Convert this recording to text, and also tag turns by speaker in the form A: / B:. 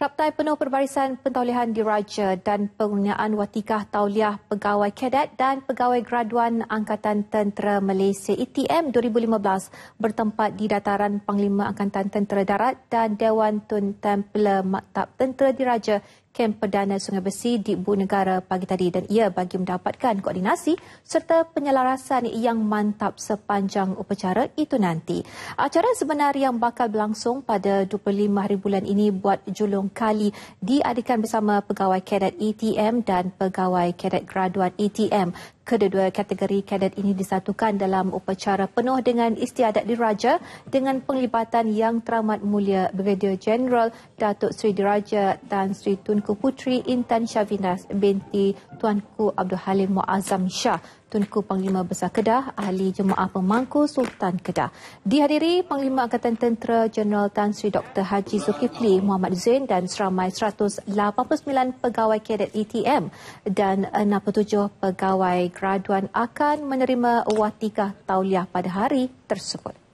A: Raptai penuh perbarisan pentolehan diraja dan pengurniaan watikah tauliah pegawai kadet dan pegawai graduan Angkatan Tentera Malaysia ETM 2015 bertempat di Dataran Panglima Angkatan Tentera Darat dan Dewan Tun Templer Maktab Tentera Diraja Kem Perdana Sungai Besi di Ibu Negara pagi tadi dan ia bagi mendapatkan koordinasi serta penyelarasan yang mantap sepanjang upacara itu nanti. Acara sebenar yang bakal berlangsung pada 25 hari bulan ini buat julung kali diadakan bersama pegawai kadet ETM dan pegawai kadet graduan ETM kedua-dua kategori kadet ini disatukan dalam upacara penuh dengan istiadat diraja dengan penglibatan yang teramat mulia Brigadier General Datuk Seri Diraja Tan Sri Tunku Putri Intan Syavinas binti Tuanku Abdul Halim Muazzam Shah. Tunku Panglima Besar Kedah, Ahli Jemaah Pemangku Sultan Kedah. Dihadiri Panglima Angkatan Tentera Jeneral Tan Sri Dr. Haji Zulkifli Muhammad Zain dan seramai 189 pegawai kadet ETM dan 67 pegawai graduan akan menerima watikah tauliah pada hari tersebut.